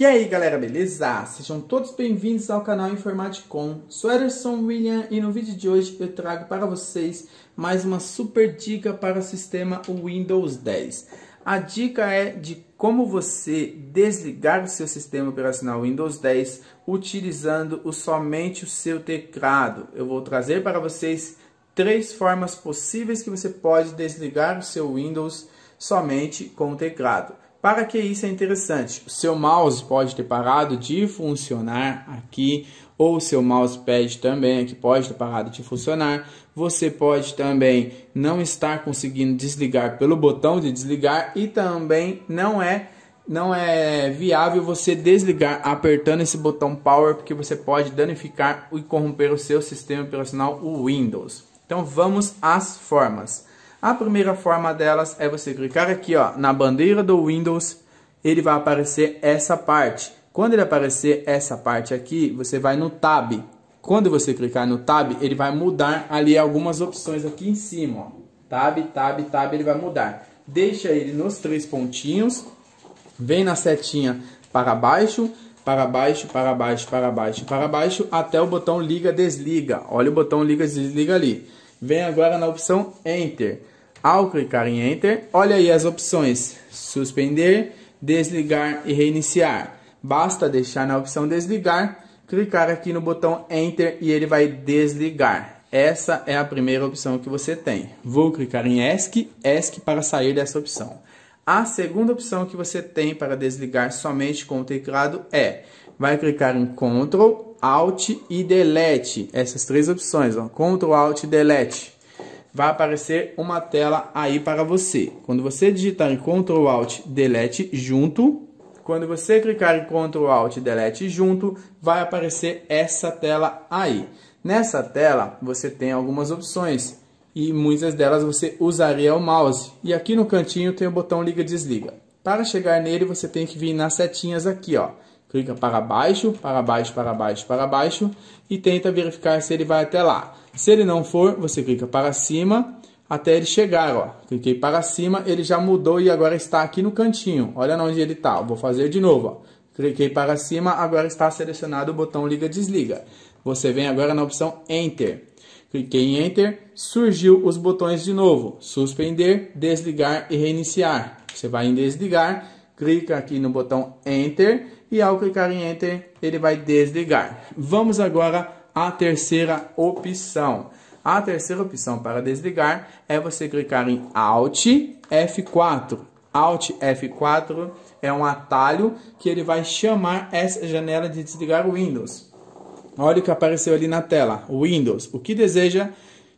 E aí galera, beleza? Sejam todos bem-vindos ao canal Informaticom. Sou Ederson William e no vídeo de hoje eu trago para vocês mais uma super dica para o sistema Windows 10. A dica é de como você desligar o seu sistema operacional Windows 10 utilizando o, somente o seu teclado. Eu vou trazer para vocês três formas possíveis que você pode desligar o seu Windows somente com o teclado. Para que isso é interessante? O seu mouse pode ter parado de funcionar aqui, ou o seu mousepad também aqui pode ter parado de funcionar. Você pode também não estar conseguindo desligar pelo botão de desligar e também não é não é viável você desligar apertando esse botão power porque você pode danificar e corromper o seu sistema operacional o Windows. Então vamos às formas. A primeira forma delas é você clicar aqui ó, na bandeira do Windows, ele vai aparecer essa parte. Quando ele aparecer essa parte aqui, você vai no Tab. Quando você clicar no Tab, ele vai mudar ali algumas opções aqui em cima. Ó. Tab, Tab, Tab, ele vai mudar. Deixa ele nos três pontinhos, vem na setinha para baixo, para baixo, para baixo, para baixo, para baixo, até o botão liga, desliga. Olha o botão liga, desliga ali. Vem agora na opção Enter. Ao clicar em Enter, olha aí as opções suspender, desligar e reiniciar. Basta deixar na opção desligar, clicar aqui no botão Enter e ele vai desligar. Essa é a primeira opção que você tem. Vou clicar em ESC, ESC para sair dessa opção. A segunda opção que você tem para desligar somente com o teclado é: vai clicar em Ctrl, Alt e Delete. Essas três opções, ó, Ctrl, Alt e Delete. Vai aparecer uma tela aí para você. Quando você digitar em Ctrl, Alt, Delete junto, quando você clicar em Ctrl, Alt, Delete junto, vai aparecer essa tela aí. Nessa tela, você tem algumas opções e muitas delas você usaria o mouse. E aqui no cantinho tem o botão liga desliga. Para chegar nele você tem que vir nas setinhas aqui, ó. Clica para baixo, para baixo, para baixo, para baixo e tenta verificar se ele vai até lá. Se ele não for, você clica para cima até ele chegar, ó. Cliquei para cima, ele já mudou e agora está aqui no cantinho. Olha onde ele está. Vou fazer de novo, ó. Cliquei para cima, agora está selecionado o botão liga desliga. Você vem agora na opção Enter. Cliquei em Enter, surgiu os botões de novo, suspender, desligar e reiniciar. Você vai em desligar, clica aqui no botão Enter e ao clicar em Enter ele vai desligar. Vamos agora à terceira opção. A terceira opção para desligar é você clicar em Alt F4. Alt F4 é um atalho que ele vai chamar essa janela de desligar o Windows. Olha o que apareceu ali na tela, Windows. O que deseja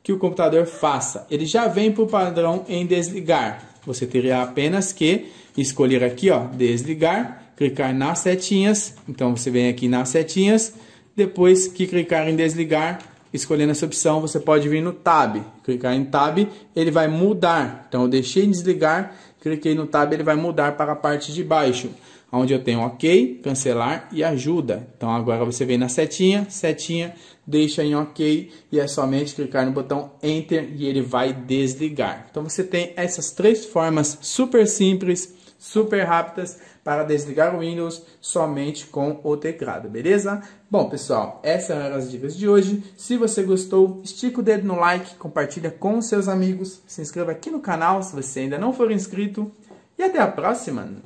que o computador faça? Ele já vem por padrão em desligar. Você teria apenas que escolher aqui, ó, desligar, clicar nas setinhas. Então você vem aqui nas setinhas, depois que clicar em desligar, escolhendo essa opção, você pode vir no tab, clicar em tab, ele vai mudar. Então eu deixei desligar, cliquei no tab, ele vai mudar para a parte de baixo, onde eu tenho OK, cancelar e ajuda. Então agora você vem na setinha, setinha, deixa em OK e é somente clicar no botão Enter e ele vai desligar. Então você tem essas três formas super simples super rápidas para desligar o Windows somente com o teclado, beleza? Bom, pessoal, essas eram as dicas de hoje. Se você gostou, estica o dedo no like, compartilha com seus amigos, se inscreva aqui no canal se você ainda não for inscrito e até a próxima!